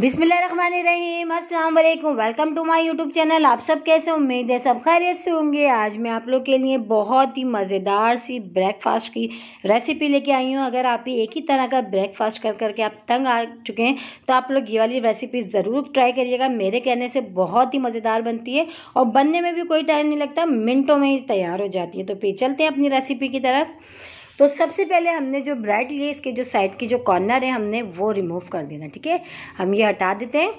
बिसमीम अस्सलाम वालेकुम welcome to my YouTube channel आप सब कैसे उम्मीद है सब खैरियत से होंगे आज मैं आप लोग के लिए बहुत ही मज़ेदार सी ब्रेकफास्ट की रेसिपी लेके आई हूँ अगर आप एक ही तरह का ब्रेकफास्ट कर करके आप तंग आ चुके हैं तो आप लोग ये वाली रेसिपी ज़रूर ट्राई करिएगा मेरे कहने से बहुत ही मज़ेदार बनती है और बनने में भी कोई टाइम नहीं लगता मिनटों में ही तैयार हो जाती है तो फिर चलते हैं अपनी रेसिपी की तरफ तो सबसे पहले हमने जो ब्रेड लिए इसके जो साइड की जो कॉर्नर है हमने वो रिमूव कर देना ठीक है हम ये हटा देते हैं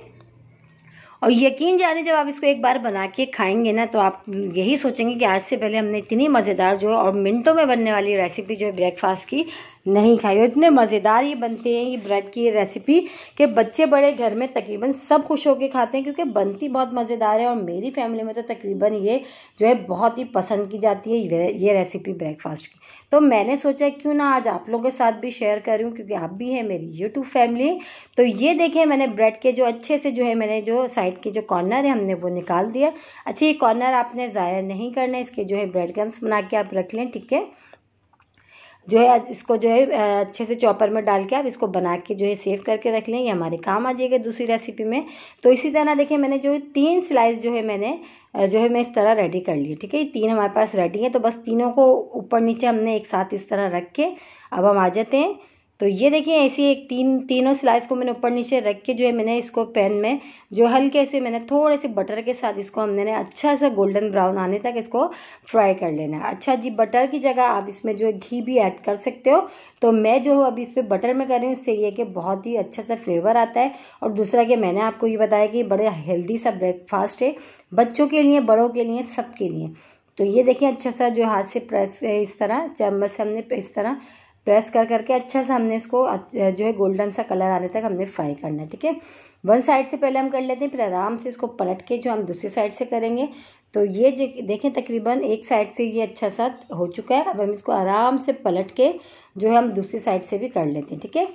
और यकीन जाने जब आप इसको एक बार बना के खाएंगे ना तो आप यही सोचेंगे कि आज से पहले हमने इतनी मज़ेदार जो और मिनटों में बनने वाली रेसिपी जो है ब्रेकफास्ट की नहीं खाई और इतने मज़ेदार ये बनते हैं ये ब्रेड की रेसिपी कि बच्चे बड़े घर में तकरीबन सब खुश होकर खाते हैं क्योंकि बनती बहुत मज़ेदार है और मेरी फैमिली में तो तकरीबन ये जो है बहुत ही पसंद की जाती है ये रेसिपी ब्रेकफास्ट की तो मैंने सोचा क्यों ना आज आप लोगों के साथ भी शेयर करूँ क्योंकि आप भी हैं मेरी यूट्यूब फैमिली तो ये देखें मैंने ब्रेड के जो अच्छे से जो है मैंने जो साइड के जो कॉर्नर है हमने वो निकाल दिया अच्छा ये कॉर्नर आपने ज़ाया नहीं करना इसके जो है ब्रेड क्रम्स बना के आप रख लें ठीक है जो है इसको जो है अच्छे से चॉपर में डाल के आप इसको बना के जो है सेव करके रख लें ये हमारे काम आ जाएगा दूसरी रेसिपी में तो इसी तरह देखिए मैंने जो है तीन स्लाइस जो है मैंने जो है मैं इस तरह रेडी कर ली ठीक है ये तीन हमारे पास रेडी है तो बस तीनों को ऊपर नीचे हमने एक साथ इस तरह रख के अब हम आ जाते हैं तो ये देखिए ऐसी एक तीन तीनों स्लाइस को मैंने ऊपर नीचे रख के जो है मैंने इसको पैन में जो हल्के से मैंने थोड़े से बटर के साथ इसको हमने अच्छा सा गोल्डन ब्राउन आने तक इसको फ्राई कर लेना है अच्छा जी बटर की जगह आप इसमें जो है घी भी ऐड कर सकते हो तो मैं जो हूँ अभी इस पर बटर में कर रही हूँ इससे यह कि बहुत ही अच्छा सा फ्लेवर आता है और दूसरा कि मैंने आपको ये बताया कि बड़े हेल्दी सा ब्रेकफास्ट है बच्चों के लिए बड़ों के लिए सबके लिए तो ये देखिए अच्छा सा जो हाथ से प्रेस इस तरह चम्मच से हमने इस तरह प्रेस कर करके अच्छा सा हमने इसको जो है गोल्डन सा कलर आने तक हमने फ्राई करना है ठीक है वन साइड से पहले हम कर लेते हैं फिर आराम से इसको पलट के जो हम दूसरी साइड से करेंगे तो ये जो देखें तकरीबन एक साइड से ये अच्छा सा हो चुका है अब हम इसको आराम से पलट के जो है हम दूसरी साइड से भी कर लेते हैं ठीक है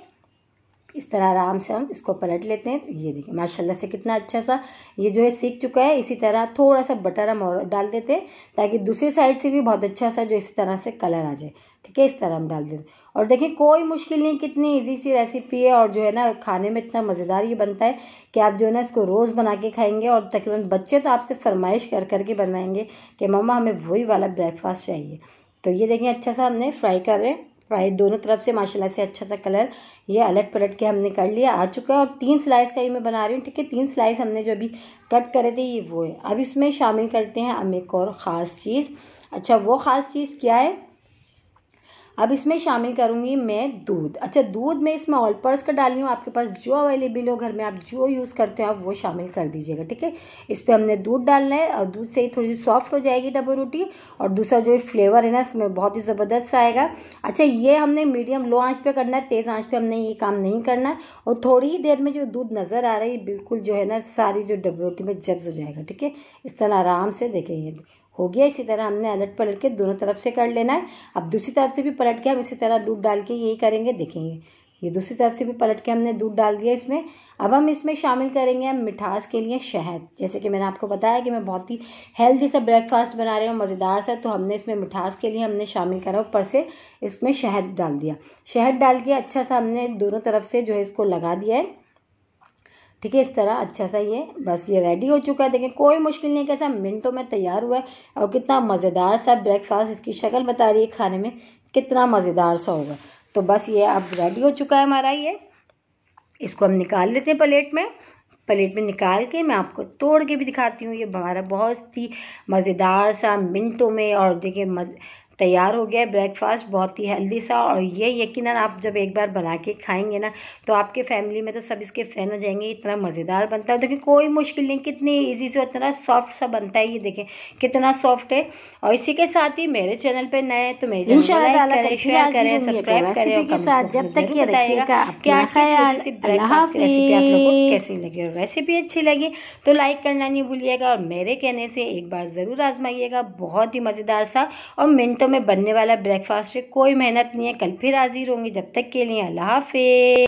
इस तरह आराम से हम इसको पलट लेते हैं ये देखिए माशाल्लाह से कितना अच्छा सा ये जो है सीख चुका है इसी तरह थोड़ा सा बटर हम और डाल देते हैं ताकि दूसरी साइड से भी बहुत अच्छा सा जो इसी तरह से कलर आ जाए ठीक है इस तरह हम डाल देते हैं और देखिए कोई मुश्किल नहीं कितनी इजी सी रेसिपी है और जो है ना खाने में इतना मज़ेदार ये बनता है कि आप जो है ना इसको रोज़ बना के खाएंगे और तकरीबन बच्चे तो आपसे फरमाइश कर करके बनवाएंगे कि मम्मा हमें वही वाला ब्रेकफास्ट चाहिए तो ये देखिए अच्छा सा हमने फ्राई कर रहे हैं फ्राई दोनों तरफ से माशाल्लाह से अच्छा सा कलर ये अलट पलट के हमने कर लिया आ चुका है और तीन स्लाइस का ही मैं बना रही हूँ ठीक है तीन स्लाइस हमने जो अभी कट करे थे ये वो है अब इसमें शामिल करते हैं हम एक और ख़ास चीज़ अच्छा वो ख़ास चीज़ क्या है अब इसमें शामिल करूँगी मैं दूध अच्छा दूध में इसमें ऑल पर्स का डाली हूँ आपके पास जो अवेलेबल हो घर में आप जो यूज़ करते हो आप वो शामिल कर दीजिएगा ठीक है इस पर हमने दूध डालना है और दूध से ही थोड़ी सी सॉफ्ट हो जाएगी डबल रोटी और दूसरा जो फ्लेवर है ना इसमें बहुत ही ज़बरदस्त आएगा अच्छा ये हमने मीडियम लो आँच पर करना है तेज़ आँच पर हमने ये काम नहीं करना है और थोड़ी ही देर में जो दूध नज़र आ रही है बिल्कुल जो है ना सारी जो डबल रोटी में जब्स हो जाएगा ठीक है इस तरह आराम से देखेंगे हो गया इसी तरह हमने अलट पलट के दोनों तरफ से कर लेना है अब दूसरी तरफ से भी पलट के हम इसी तरह दूध डाल के यही करेंगे देखेंगे ये दूसरी तरफ से भी पलट के हमने दूध डाल दिया इसमें अब हम इसमें शामिल करेंगे हम मिठास के लिए शहद जैसे कि मैंने आपको बताया कि मैं बहुत ही हेल्दी सा ब्रेकफास्ट बना रही हूँ मज़ेदार सा तो हमने इसमें मिठास के लिए हमने शामिल करा ऊपर से इसमें शहद डाल दिया शहद डाल के अच्छा सा हमने दोनों तरफ से जो है इसको लगा दिया है ठीक है इस तरह अच्छा सा ये बस ये रेडी हो चुका है देखें कोई मुश्किल नहीं कैसा मिनटों में तैयार हुआ है और कितना मज़ेदार सा ब्रेकफास्ट इसकी शक्ल बता रही है खाने में कितना मज़ेदार सा होगा तो बस ये अब रेडी हो चुका है हमारा ये इसको हम निकाल लेते हैं प्लेट में प्लेट में निकाल के मैं आपको तोड़ के भी दिखाती हूँ ये हमारा बहुत ही मज़ेदार सा मिनटों में और देखिए तैयार हो गया है ब्रेकफास्ट बहुत ही हेल्दी सा और ये यकीनन आप जब एक बार बना के खाएंगे ना तो आपके फैमिली में तो सब इसके फ़ैन हो जाएंगे इतना मज़ेदार बनता है देखिए कोई मुश्किल नहीं कितनी ईजी से इतना सॉफ्ट सा बनता है ये देखें कितना सॉफ्ट है और इसी के साथ ही मेरे चैनल पर नए तो मेरे करें शेयर करें सब्सक्राइब तो करें साथ जब तक ये क्या ख्याल ब्रेकफास्ट की रेसिपी आप लोगों को कैसी लगी और रेसिपी अच्छी लगी तो लाइक करना नहीं भूलिएगा और मेरे कहने से एक बार ज़रूर आजमाइएगा बहुत ही मज़ेदार सा और मिनट मिनटों में बनने वाला ब्रेकफास्ट है कोई मेहनत नहीं है कल फिर हाजिर होंगे जब तक के लिए अल्लाह हाफि